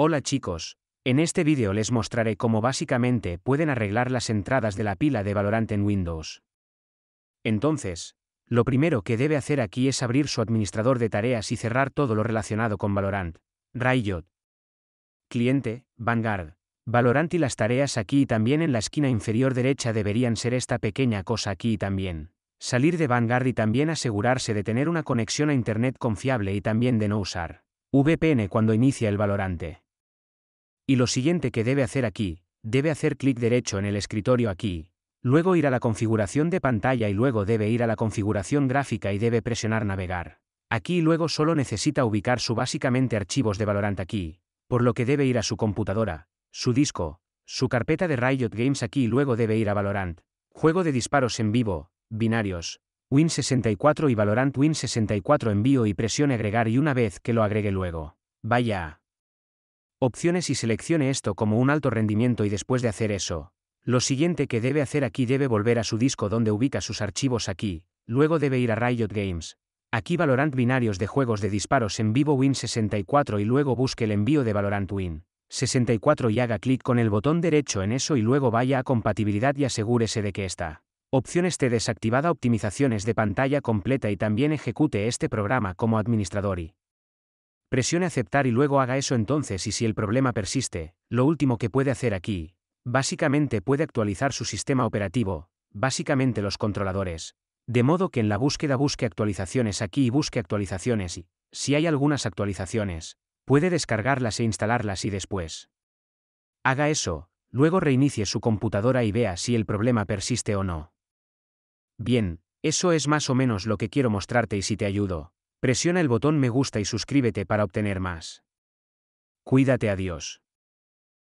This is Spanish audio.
Hola chicos, en este vídeo les mostraré cómo básicamente pueden arreglar las entradas de la pila de Valorant en Windows. Entonces, lo primero que debe hacer aquí es abrir su administrador de tareas y cerrar todo lo relacionado con Valorant, Riot. Cliente, Vanguard. Valorant y las tareas aquí y también en la esquina inferior derecha deberían ser esta pequeña cosa aquí y también. Salir de Vanguard y también asegurarse de tener una conexión a Internet confiable y también de no usar VPN cuando inicia el valorante. Y lo siguiente que debe hacer aquí, debe hacer clic derecho en el escritorio aquí, luego ir a la configuración de pantalla y luego debe ir a la configuración gráfica y debe presionar navegar. Aquí luego solo necesita ubicar su básicamente archivos de Valorant aquí, por lo que debe ir a su computadora, su disco, su carpeta de Riot Games aquí y luego debe ir a Valorant, juego de disparos en vivo, binarios, Win64 y Valorant Win64 envío y presione agregar y una vez que lo agregue luego. Vaya, opciones y seleccione esto como un alto rendimiento y después de hacer eso, lo siguiente que debe hacer aquí debe volver a su disco donde ubica sus archivos aquí, luego debe ir a Riot Games. Aquí Valorant binarios de juegos de disparos en vivo Win64 y luego busque el envío de Valorant Win. 64 y haga clic con el botón derecho en eso y luego vaya a compatibilidad y asegúrese de que esta Opción esté desactivada optimizaciones de pantalla completa y también ejecute este programa como administrador y Presione aceptar y luego haga eso entonces y si el problema persiste, lo último que puede hacer aquí, básicamente puede actualizar su sistema operativo, básicamente los controladores. De modo que en la búsqueda busque actualizaciones aquí y busque actualizaciones y, si hay algunas actualizaciones, puede descargarlas e instalarlas y después. Haga eso, luego reinicie su computadora y vea si el problema persiste o no. Bien, eso es más o menos lo que quiero mostrarte y si te ayudo, Presiona el botón me gusta y suscríbete para obtener más. Cuídate Adiós.